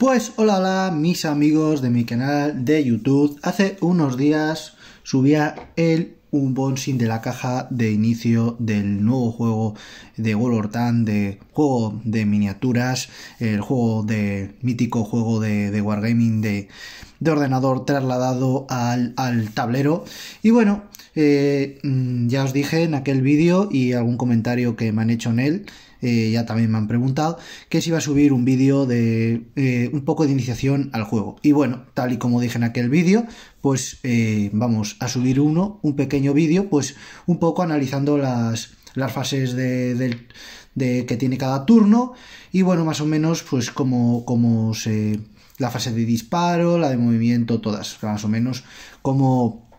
Pues hola, hola, mis amigos de mi canal de YouTube. Hace unos días subía el unboxing de la caja de inicio del nuevo juego de World of de juego de miniaturas, el juego de mítico juego de, Wargaming de, ordenador trasladado al, tablero. Y bueno, eh, mm, ya os dije en aquel vídeo y algún comentario que me han hecho en él eh, ya también me han preguntado, que si iba a subir un vídeo de eh, un poco de iniciación al juego. Y bueno, tal y como dije en aquel vídeo, pues eh, vamos a subir uno, un pequeño vídeo, pues un poco analizando las, las fases de, de, que tiene cada turno y bueno, más o menos pues como, como se... La fase de disparo, la de movimiento, todas, más o menos como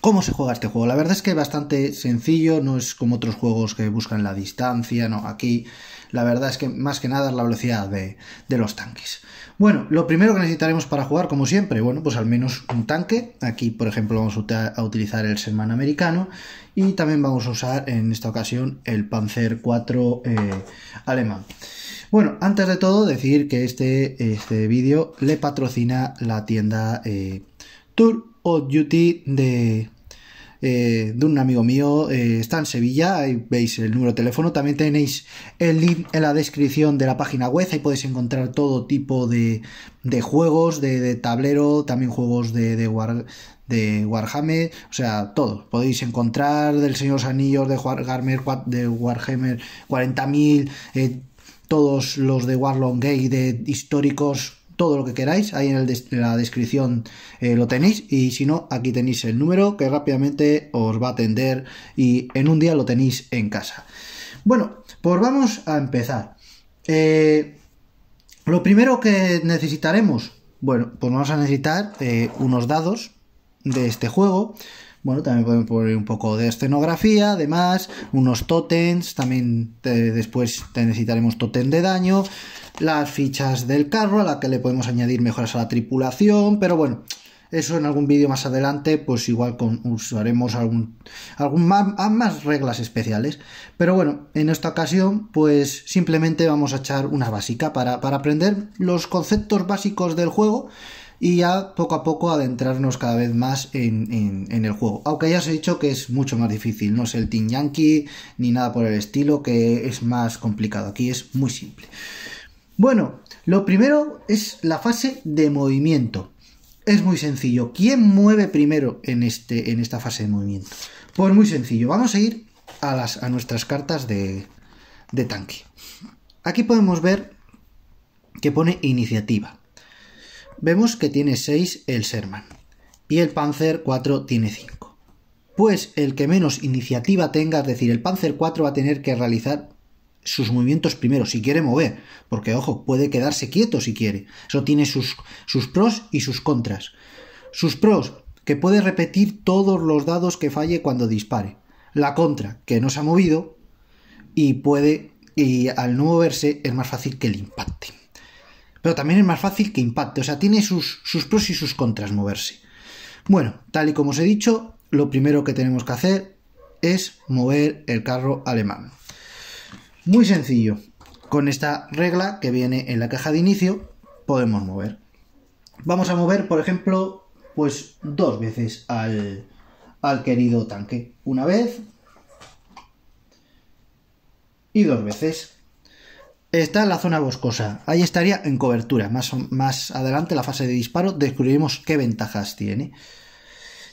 ¿Cómo se juega este juego? La verdad es que es bastante sencillo, no es como otros juegos que buscan la distancia, no, aquí la verdad es que más que nada es la velocidad de, los tanques. Bueno, lo primero que necesitaremos para jugar, como siempre, bueno, pues al menos un tanque. Aquí, por ejemplo, vamos a utilizar el Sherman americano y también vamos a usar en esta ocasión el Panzer 4 eh, alemán. Bueno, antes de todo, decir que este, este vídeo le patrocina la tienda eh, Tour Duty de, eh, de un amigo mío. Eh, está en Sevilla, ahí veis el número de teléfono. También tenéis el link en la descripción de la página web. Ahí podéis encontrar todo tipo de, juegos, de, tablero, también juegos de, Warhammer, o sea, todo. Podéis encontrar del Señor de Anillos, de Warhammer, de Warhammer 40.000, eh, todos los de Warlong Gate, de históricos todo lo que queráis. Ahí en la descripción eh, lo tenéis. Y si no, aquí tenéis el número que rápidamente os va a atender y en un día lo tenéis en casa. Bueno, pues vamos a empezar. Eh, lo primero que necesitaremos, bueno, pues vamos a necesitar eh, unos dados de este juego. Bueno, también podemos poner un poco de escenografía, además, unos totems, también después necesitaremos totem de daño, las fichas del carro a la que le podemos añadir mejoras a la tripulación, pero bueno, eso en algún vídeo más adelante, pues igual usaremos algún, algún más, reglas especiales. Pero bueno, en esta ocasión, pues simplemente vamos a echar una básica para aprender los conceptos básicos del juego y ya poco a poco adentrarnos cada vez más en, el juego. Aunque ya os he dicho que es mucho más difícil, no es el Team Yankee ni nada por el estilo, que es más complicado. Aquí es muy simple. Bueno, lo primero es la fase de movimiento. Es muy sencillo. ¿Quién mueve primero en, este, en esta fase de movimiento? Pues muy sencillo. Vamos a ir a, las, a nuestras cartas de tanque. Aquí podemos ver que pone iniciativa. Vemos que tiene 6 el Sherman y el Panzer 4 tiene 5. Pues el que menos iniciativa tenga, es decir, el Panzer 4 va a tener que realizar sus movimientos primero, si quiere mover, porque ojo, puede quedarse quieto si quiere. Eso tiene sus, sus pros y sus contras. Sus pros, que puede repetir todos los dados que falle cuando dispare. La contra, que no se ha movido y puede, y al no moverse es más fácil que el impacte pero también es más fácil que impacte. O sea, tiene sus, pros y sus contras moverse. Bueno, tal y como os he dicho, lo primero que tenemos que hacer es mover el carro alemán. Muy sencillo. Con esta regla que viene en la caja de inicio, podemos mover. Vamos a mover, por ejemplo, pues dos veces al, al querido tanque. Una vez y dos veces. Está en la zona boscosa. Ahí estaría en cobertura. Más, adelante, la fase de disparo, descubriremos qué ventajas tiene.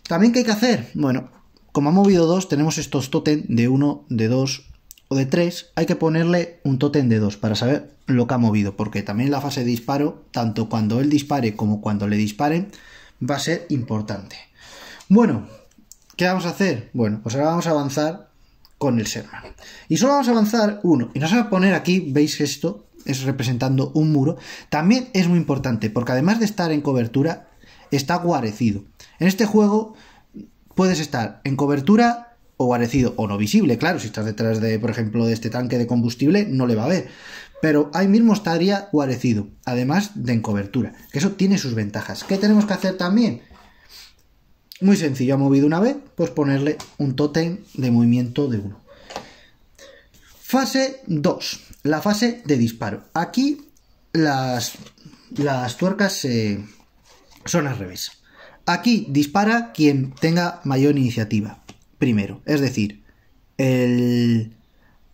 También, ¿qué hay que hacer? Bueno, como ha movido dos, tenemos estos totem de uno, de 2 o de tres. Hay que ponerle un totem de dos para saber lo que ha movido, porque también la fase de disparo, tanto cuando él dispare como cuando le disparen, va a ser importante. Bueno, ¿qué vamos a hacer? Bueno, pues ahora vamos a avanzar con el Sherman. Y solo vamos a avanzar uno. Y nos va a poner aquí, veis esto, es representando un muro. También es muy importante, porque además de estar en cobertura, está guarecido. En este juego puedes estar en cobertura o guarecido, o no visible, claro, si estás detrás de, por ejemplo, de este tanque de combustible, no le va a ver. Pero ahí mismo estaría guarecido, además de en cobertura, que eso tiene sus ventajas. ¿Qué tenemos que hacer también? Muy sencillo, ha movido una vez, pues ponerle un tótem de movimiento de 1. Fase 2, la fase de disparo. Aquí las, las tuercas eh, son al revés. Aquí dispara quien tenga mayor iniciativa primero. Es decir, el,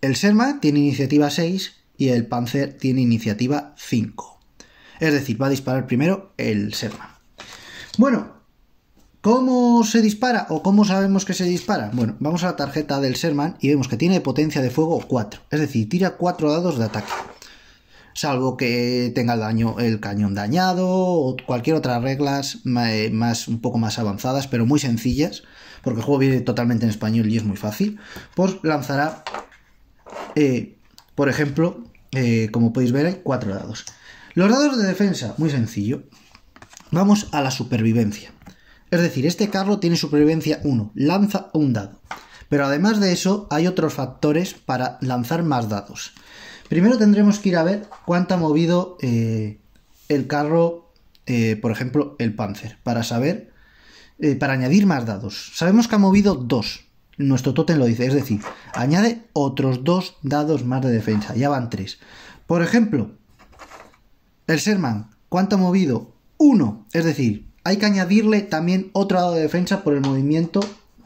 el Serma tiene iniciativa 6 y el Panzer tiene iniciativa 5. Es decir, va a disparar primero el Serma. Bueno, ¿Cómo se dispara o cómo sabemos que se dispara? Bueno, vamos a la tarjeta del Sherman y vemos que tiene potencia de fuego 4, es decir, tira 4 dados de ataque. Salvo que tenga el, daño, el cañón dañado o cualquier otra regla eh, más, un poco más avanzadas, pero muy sencillas, porque el juego viene totalmente en español y es muy fácil, pues lanzará, eh, por ejemplo, eh, como podéis ver, 4 dados. Los dados de defensa, muy sencillo. Vamos a la supervivencia. Es decir, este carro tiene supervivencia 1, lanza un dado. Pero además de eso, hay otros factores para lanzar más dados. Primero tendremos que ir a ver cuánto ha movido eh, el carro, eh, por ejemplo, el Panzer, para saber, eh, para añadir más dados. Sabemos que ha movido 2, nuestro Totem lo dice, es decir, añade otros 2 dados más de defensa, ya van 3. Por ejemplo, el Sherman, ¿cuánto ha movido? 1, es decir, hay que añadirle también otro dado de defensa por el movimiento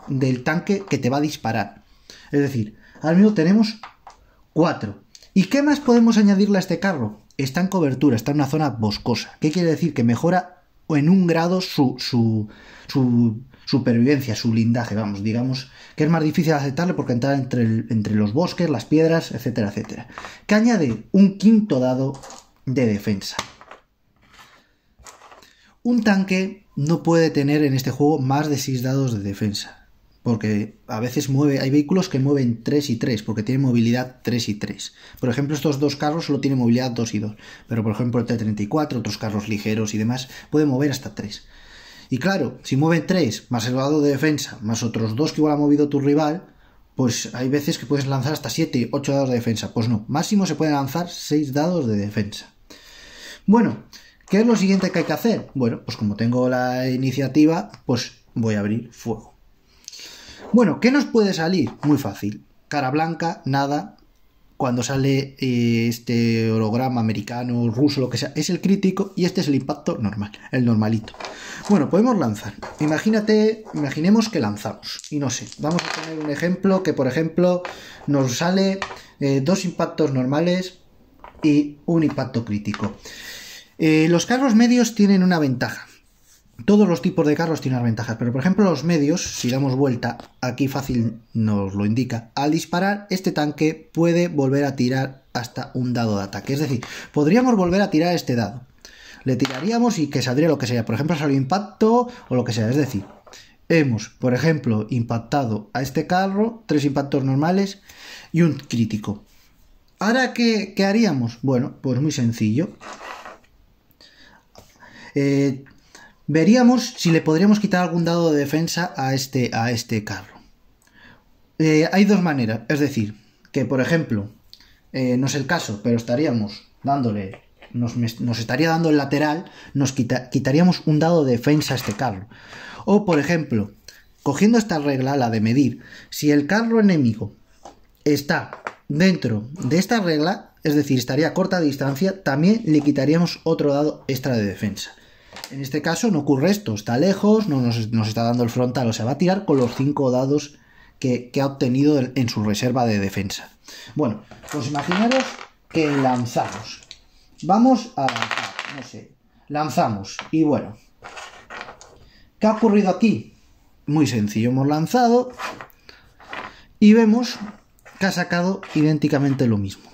del tanque que te va a disparar. Es decir, ahora mismo tenemos cuatro. ¿Y qué más podemos añadirle a este carro? Está en cobertura, está en una zona boscosa. ¿Qué quiere decir? Que mejora en un grado su, su, supervivencia, su blindaje, vamos, digamos, que es más difícil aceptarle porque entra entre, entre los bosques, las piedras, etcétera, etcétera. Que añade un quinto dado de defensa. Un tanque no puede tener en este juego más de 6 dados de defensa. Porque a veces mueve, hay vehículos que mueven 3 y 3, porque tienen movilidad 3 y 3. Por ejemplo, estos dos carros solo tienen movilidad 2 y 2. Pero por ejemplo, el T-34, otros carros ligeros y demás, pueden mover hasta 3. Y claro, si mueve 3 más el dado de defensa, más otros 2 que igual ha movido tu rival, pues hay veces que puedes lanzar hasta 7, 8 dados de defensa. Pues no, máximo se pueden lanzar 6 dados de defensa. Bueno, ¿Qué es lo siguiente que hay que hacer? Bueno, pues como tengo la iniciativa, pues voy a abrir fuego. Bueno, ¿qué nos puede salir? Muy fácil. Cara blanca, nada. Cuando sale eh, este holograma americano, ruso, lo que sea, es el crítico y este es el impacto normal, el normalito. Bueno, podemos lanzar. Imagínate, imaginemos que lanzamos. Y no sé, vamos a poner un ejemplo que, por ejemplo, nos sale eh, dos impactos normales y un impacto crítico. Eh, los carros medios tienen una ventaja. Todos los tipos de carros tienen ventajas, pero por ejemplo los medios, si damos vuelta, aquí fácil nos lo indica, al disparar este tanque puede volver a tirar hasta un dado de ataque. Es decir, podríamos volver a tirar este dado. Le tiraríamos y que saldría lo que sea. Por ejemplo, salió impacto o lo que sea. Es decir, hemos, por ejemplo, impactado a este carro, tres impactos normales y un crítico. ¿Ahora qué haríamos? Bueno, pues muy sencillo eh, veríamos si le podríamos quitar algún dado de defensa a este, a este carro. Eh, hay dos maneras, es decir, que por ejemplo, eh, no es el caso, pero estaríamos dándole, nos, estaría dando el lateral, nos quitaríamos un dado de defensa a este carro. O por ejemplo, cogiendo esta regla, la de medir, si el carro enemigo está dentro de esta regla, es decir, estaría a corta distancia, también le quitaríamos otro dado extra de defensa. En este caso no ocurre esto, está lejos, no nos, está dando el frontal, o sea, va a tirar con los 5 dados que, ha obtenido en su reserva de defensa. Bueno, pues imaginaros que lanzamos. Vamos a lanzar, no sé, lanzamos. Y bueno, ¿qué ha ocurrido aquí? Muy sencillo, hemos lanzado y vemos que ha sacado idénticamente lo mismo.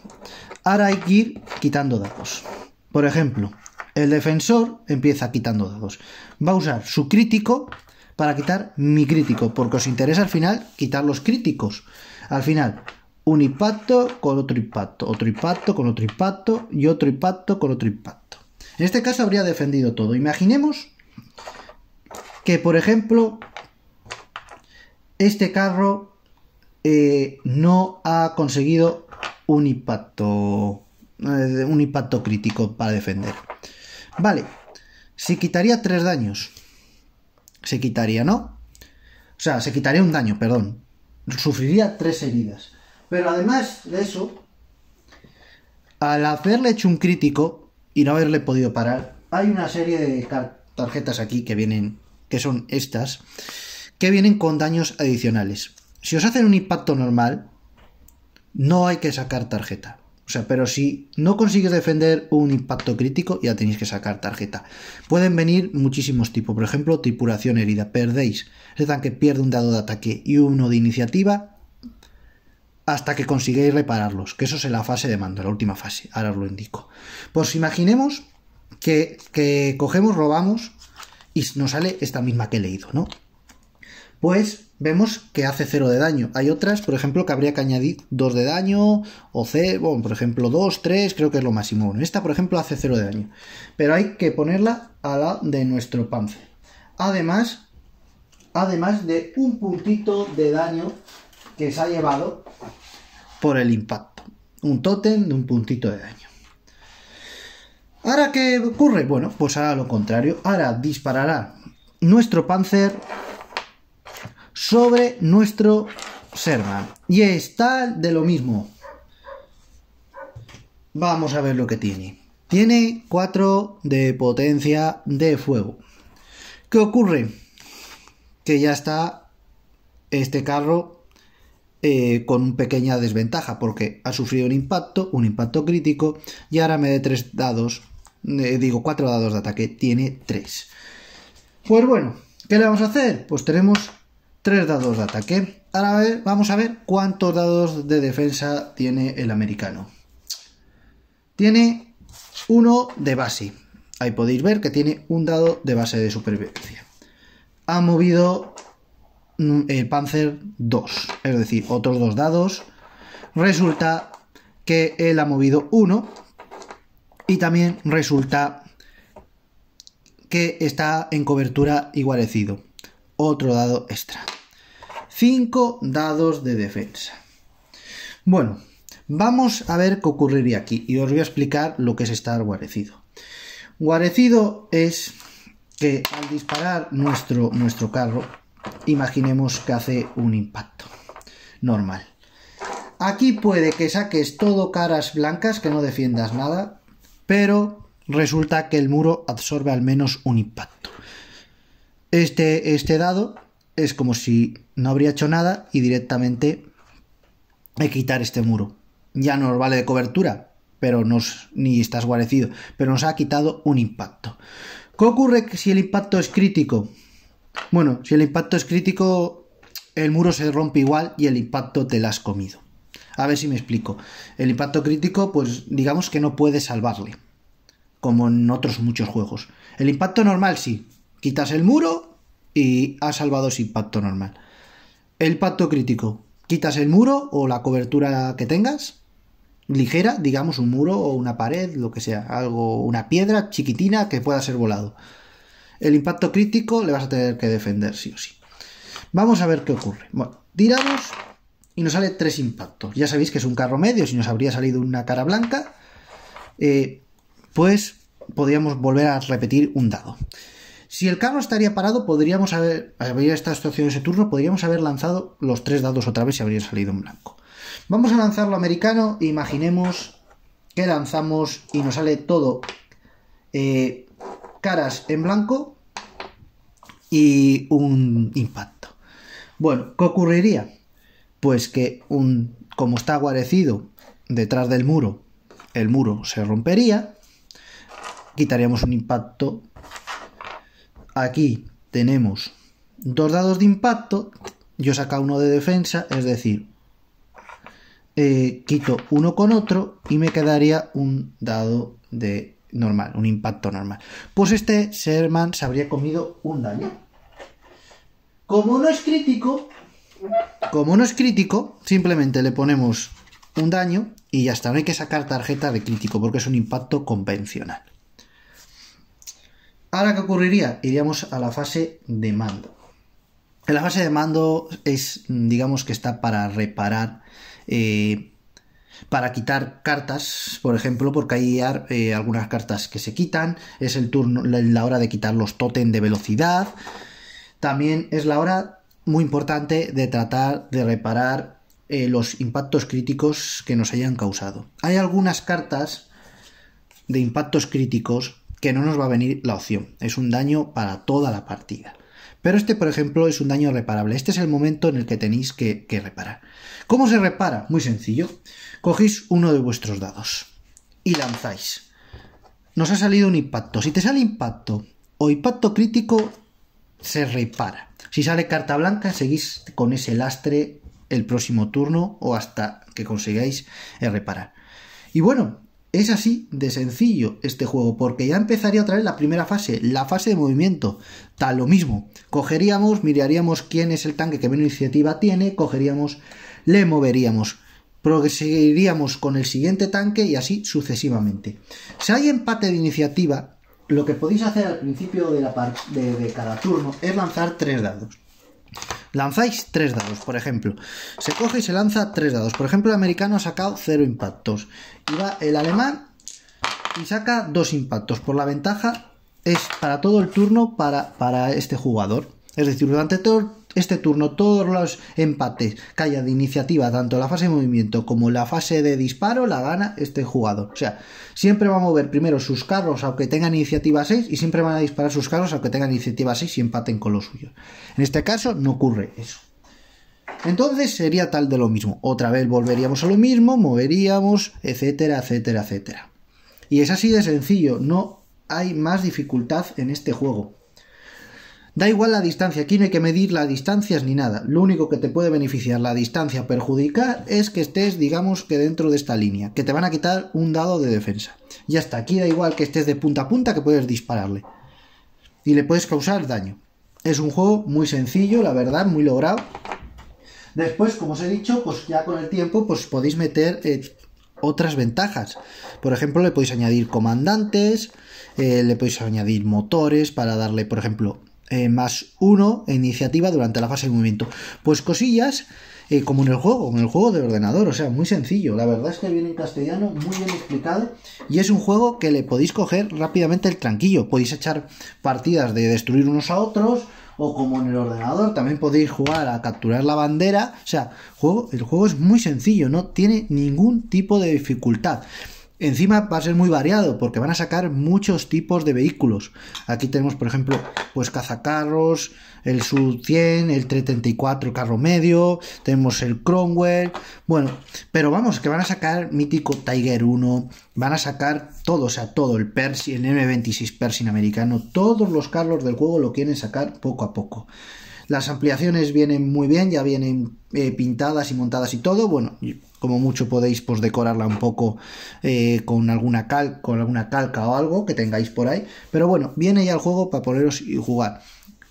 Ahora hay que ir quitando dados. Por ejemplo, el defensor empieza quitando dados. Va a usar su crítico para quitar mi crítico, porque os interesa al final quitar los críticos. Al final, un impacto con otro impacto, otro impacto con otro impacto y otro impacto con otro impacto. En este caso habría defendido todo. Imaginemos que, por ejemplo, este carro eh, no ha conseguido un impacto, eh, un impacto crítico para defender. Vale, si quitaría tres daños. Se quitaría, ¿no? O sea, se quitaría un daño, perdón. Sufriría tres heridas. Pero además de eso, al haberle hecho un crítico y no haberle podido parar, hay una serie de tarjetas aquí que vienen, que son estas, que vienen con daños adicionales. Si os hacen un impacto normal, no hay que sacar tarjeta. O sea, pero si no consigues defender un impacto crítico, ya tenéis que sacar tarjeta. Pueden venir muchísimos tipos, por ejemplo, tripulación herida, perdéis. se dan que pierde un dado de ataque y uno de iniciativa hasta que consigáis repararlos, que eso es en la fase de mando, la última fase, ahora os lo indico. Pues imaginemos que, que cogemos, robamos y nos sale esta misma que he leído, ¿no? pues vemos que hace cero de daño. Hay otras, por ejemplo, que habría que añadir 2 de daño, o C, bueno, por ejemplo, 2, 3, creo que es lo máximo. esta, por ejemplo, hace cero de daño. Pero hay que ponerla a la de nuestro Panzer. Además, además de un puntito de daño que se ha llevado por el impacto. Un tótem de un puntito de daño. ¿Ahora qué ocurre? Bueno, pues ahora lo contrario. Ahora disparará nuestro Panzer sobre nuestro serman Y está de lo mismo. Vamos a ver lo que tiene. Tiene 4 de potencia de fuego. ¿Qué ocurre? Que ya está este carro con eh, con pequeña desventaja porque ha sufrido un impacto, un impacto crítico y ahora me de 3 dados, eh, digo 4 dados de ataque, tiene 3. Pues bueno, ¿qué le vamos a hacer? Pues tenemos Tres dados de ataque. Ahora vamos a ver cuántos dados de defensa tiene el americano. Tiene uno de base. Ahí podéis ver que tiene un dado de base de supervivencia. Ha movido mm, el Panzer 2, es decir, otros dos dados. Resulta que él ha movido uno y también resulta que está en cobertura igualecido otro dado extra. 5 dados de defensa. Bueno, vamos a ver qué ocurriría aquí y os voy a explicar lo que es estar guarecido. Guarecido es que al disparar nuestro, nuestro carro, imaginemos que hace un impacto normal. Aquí puede que saques todo caras blancas, que no defiendas nada, pero resulta que el muro absorbe al menos un impacto. Este, este dado es como si no habría hecho nada y directamente he quitado quitar este muro. Ya no nos vale de cobertura, pero nos, ni estás guarecido, pero nos ha quitado un impacto. ¿Qué ocurre si el impacto es crítico? Bueno, si el impacto es crítico, el muro se rompe igual y el impacto te lo has comido. A ver si me explico. El impacto crítico, pues digamos que no puede salvarle, como en otros muchos juegos. El impacto normal sí, quitas el muro y has salvado ese impacto normal. El pacto crítico, quitas el muro o la cobertura que tengas, ligera, digamos un muro o una pared, lo que sea, algo, una piedra chiquitina que pueda ser volado. El impacto crítico le vas a tener que defender sí o sí. Vamos a ver qué ocurre. Bueno, tiramos y nos sale tres impactos. Ya sabéis que es un carro medio, si nos habría salido una cara blanca, eh, pues podríamos volver a repetir un dado. Si el carro estaría parado, podríamos haber, habría esta situación ese turno, podríamos haber lanzado los tres dados otra vez y habría salido en blanco. Vamos a lanzarlo americano e imaginemos que lanzamos y nos sale todo eh, caras en blanco y un impacto. Bueno, ¿qué ocurriría? Pues que un, como está guarecido detrás del muro, el muro se rompería, quitaríamos un impacto aquí tenemos dos dados de impacto, yo saca uno de defensa, es decir, eh, quito uno con otro y me quedaría un dado de normal, un impacto normal. Pues este Sherman se habría comido un daño. Como no es crítico, como no es crítico, simplemente le ponemos un daño y ya está, no hay que sacar tarjeta de crítico porque es un impacto convencional. Ahora, ¿qué ocurriría? Iríamos a la fase de mando. la fase de mando es, mm, digamos que está para reparar, eh, para quitar cartas, por ejemplo, porque hay eh, algunas cartas que se quitan, es el turno, la hora de quitar los totem de velocidad, también es la hora muy importante de tratar de reparar eh, los impactos críticos que nos hayan causado. Hay algunas cartas de impactos críticos que no nos va a venir la opción. Es un daño para toda la partida. Pero este, por ejemplo, es un daño reparable. Este es el momento en el que tenéis que, reparar. ¿Cómo se repara? Muy sencillo. Cogéis uno de vuestros dados y lanzáis. Nos ha salido un impacto. Si te sale impacto o impacto crítico, se repara. Si sale carta blanca, seguís con ese lastre el próximo turno o hasta que consigáis eh, reparar. Y bueno, es así de sencillo este juego, porque ya empezaría otra vez la primera fase, la fase de movimiento. Tal lo mismo. Cogeríamos, miraríamos quién es el tanque que menos iniciativa tiene, cogeríamos, le moveríamos. Proseguiríamos con el siguiente tanque y así sucesivamente. Si hay empate de iniciativa, lo que podéis hacer al principio de cada turno es lanzar tres dados. Lanzáis tres dados, por ejemplo. Se coge y se lanza tres dados. Por ejemplo, el americano ha sacado cero impactos. Y va el alemán y saca dos impactos. Por la ventaja es para todo el turno para, para este jugador. Es decir, durante todo, este turno todos los empates que haya de iniciativa, tanto la fase de movimiento como la fase de disparo, la gana este jugador. O sea, siempre va a mover primero sus carros aunque tengan iniciativa 6 y siempre van a disparar sus carros aunque tengan iniciativa 6 y empaten con los suyos. En este caso no ocurre eso. Entonces sería tal de lo mismo. Otra vez volveríamos a lo mismo, moveríamos, etcétera, etcétera, etcétera. Y es así de sencillo, no hay más dificultad en este juego. Da igual la distancia, aquí no hay que medir las distancias ni nada. Lo único que te puede beneficiar la distancia perjudicar es que estés, digamos, que dentro de esta línea, que te van a quitar un dado de defensa. Ya está, aquí da igual que estés de punta a punta que puedes dispararle. Y le puedes causar daño. Es un juego muy sencillo, la verdad, muy logrado. Después, como os he dicho, pues ya con el tiempo, pues podéis meter eh, otras ventajas. Por ejemplo, le podéis añadir comandantes, eh, le podéis añadir motores para darle, por ejemplo, eh, más uno, iniciativa durante la fase de movimiento. Pues cosillas eh, como en el juego, en el juego de ordenador, o sea, muy sencillo. La verdad es que viene en castellano, muy bien explicado y es un juego que le podéis coger rápidamente el tranquillo. Podéis echar partidas de destruir unos a otros o como en el ordenador también podéis jugar a capturar la bandera. O sea, el juego es muy sencillo, no tiene ningún tipo de dificultad. Encima va a ser muy variado porque van a sacar muchos tipos de vehículos. Aquí tenemos, por ejemplo, pues cazacarros, el sub 100, el 334 carro medio, tenemos el Cromwell. Bueno, pero vamos, que van a sacar mítico Tiger 1, van a sacar todo, o sea, todo el Persi el M26 Persian americano, todos los carros del juego lo quieren sacar poco a poco. Las ampliaciones vienen muy bien, ya vienen eh, pintadas y montadas y todo. Bueno, como mucho podéis pues decorarla un poco eh, con, alguna con alguna calca o algo que tengáis por ahí. Pero bueno, viene ya el juego para poneros y jugar.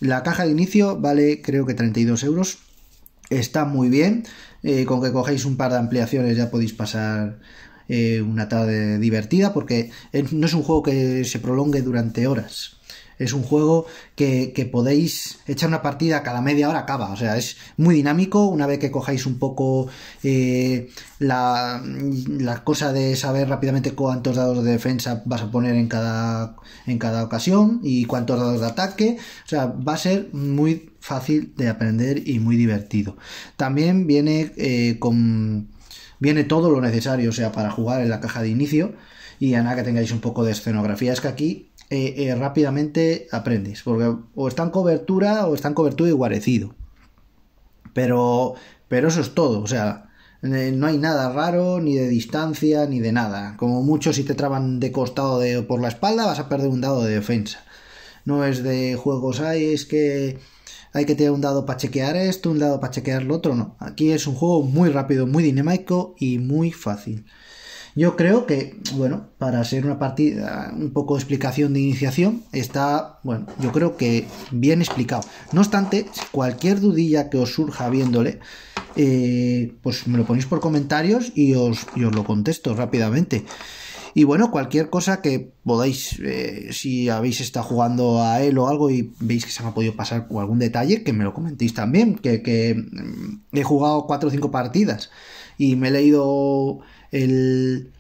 La caja de inicio vale creo que 32 euros. Está muy bien. Eh, con que cogéis un par de ampliaciones ya podéis pasar una tarde divertida porque no es un juego que se prolongue durante horas. Es un juego que, podéis echar una partida cada media hora, acaba. O sea, es muy dinámico. Una vez que cojáis un poco eh, la, cosa de saber rápidamente cuántos dados de defensa vas a poner en cada, en cada ocasión y cuántos dados de ataque. O sea, va a ser muy fácil de aprender y muy divertido. También viene eh, con viene todo lo necesario, o sea, para jugar en la caja de inicio. Y a nada que tengáis un poco de escenografía, es que aquí eh, eh, rápidamente aprendes, porque o está en cobertura o está en cobertura y guarecido. Pero, pero eso es todo, o sea, eh, no hay nada raro, ni de distancia, ni de nada. Como mucho, si te traban de costado de, por la espalda, vas a perder un dado de defensa. No es de juegos, hay, es que hay que tener un dado para chequear esto, un dado para chequear lo otro, no. Aquí es un juego muy rápido, muy dinámico y muy fácil. Yo creo que, bueno, para ser una partida, un poco de explicación de iniciación, está, bueno, yo creo que bien explicado. No obstante, cualquier dudilla que os surja viéndole, eh, pues me lo ponéis por comentarios y os, lo contesto rápidamente. Y bueno, cualquier cosa que podáis, eh, si habéis estado jugando a él o algo y veis que se me ha podido pasar algún detalle, que me lo comentéis también, que, que mm, he jugado cuatro o cinco partidas y me he leído el,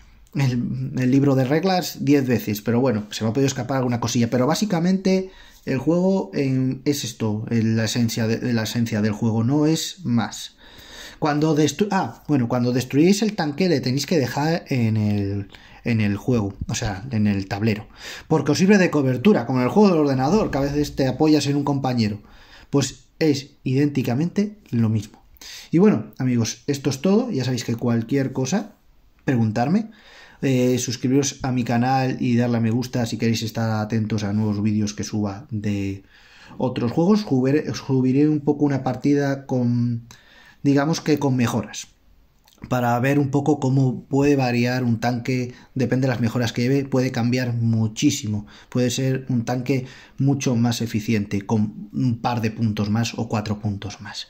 libro de reglas 10 veces, pero bueno, se me ha podido escapar alguna cosilla, pero básicamente el juego es esto, la, esencia de, la esencia del juego, no es más. Cuando ah, bueno, cuando destruís el tanque le tenéis que dejar en el, en el juego, o sea, en el tablero. Porque os sirve de cobertura, como en el juego del ordenador, que a veces te apoyas en un compañero. Pues es idénticamente lo mismo. Y bueno, amigos, esto es todo. Ya sabéis que cualquier cosa, preguntarme. Eh, suscribiros a mi canal y darle a me gusta si queréis estar atentos a nuevos vídeos que suba de otros juegos. Subiré, subiré un poco una partida con, digamos que con mejoras para ver un poco cómo puede variar un tanque, depende de las mejoras que lleve, puede cambiar muchísimo. Puede ser un tanque mucho más eficiente, con un par de puntos más o cuatro puntos más.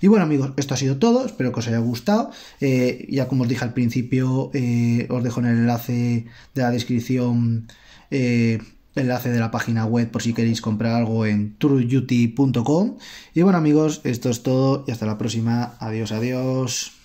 Y bueno amigos, esto ha sido todo, espero que os haya gustado. Eh, ya como os dije al principio, eh, os dejo en el enlace de la descripción... Eh, enlace de la página web por si queréis comprar algo en trueduty.com y bueno amigos esto es todo y hasta la próxima adiós adiós